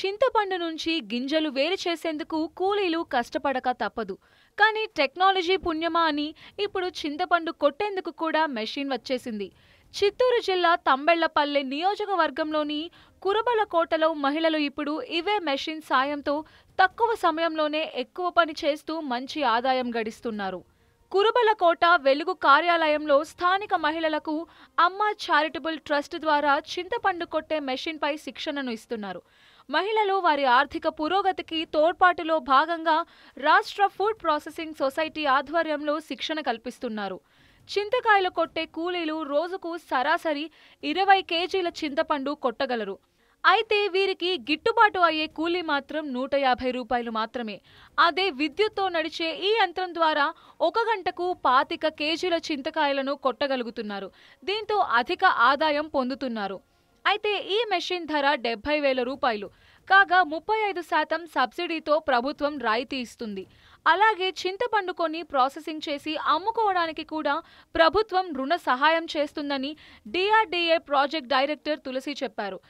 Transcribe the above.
చింతపండు నుంచి గింజలు వేరు చేసేందుకు కూలీలు కష్టపడక తప్పదు కానీ టెక్నాలజీ పుణ్యమా అని ఇప్పుడు చింతపండు కొట్టేందుకు కూడా మెషిన్ వచ్చేసింది చిత్తూరు జిల్లా తంబెళ్లపల్లె నియోజకవర్గంలోని కోటలో మహిళలు ఇప్పుడు ఇవే మెషిన్ సాయంతో తక్కువ సమయంలోనే ఎక్కువ పని చేస్తూ మంచి ఆదాయం గడిస్తున్నారు కురుబలకోట వెలుగు కార్యాలయంలో స్థానిక మహిళలకు అమ్మ చారిటబుల్ ట్రస్ట్ ద్వారా చింతపండు కొట్టే మెషిన్పై శిక్షణను ఇస్తున్నారు మహిళలు వారి ఆర్థిక పురోగతికి తోడ్పాటులో భాగంగా రాష్ట్ర ఫుడ్ ప్రాసెసింగ్ సొసైటీ ఆధ్వర్యంలో శిక్షణ కల్పిస్తున్నారు చింతకాయలు కొట్టే కూలీలు రోజుకు సరాసరి ఇరవై కేజీల చింతపండు కొట్టగలరు అయితే వీరికి గిట్టుబాటు అయ్యే కూలీ మాత్రం నూట యాభై రూపాయలు మాత్రమే అదే విద్యుత్తో నడిచే ఈ యంత్రం ద్వారా ఒక గంటకు పాతిక కేజీల చింతకాయలను కొట్టగలుగుతున్నారు దీంతో అధిక ఆదాయం పొందుతున్నారు అయితే ఈ మెషిన్ ధర డెబ్బై వేల రూపాయలు కాగా ముప్పై ఐదు శాతం సబ్సిడీతో ప్రభుత్వం రాయితీ ఇస్తుంది అలాగే చింతపండు కొని ప్రాసెసింగ్ చేసి అమ్ముకోవడానికి కూడా ప్రభుత్వం రుణ సహాయం చేస్తుందని డిఆర్డిఏ ప్రాజెక్ట్ డైరెక్టర్ తులసి చెప్పారు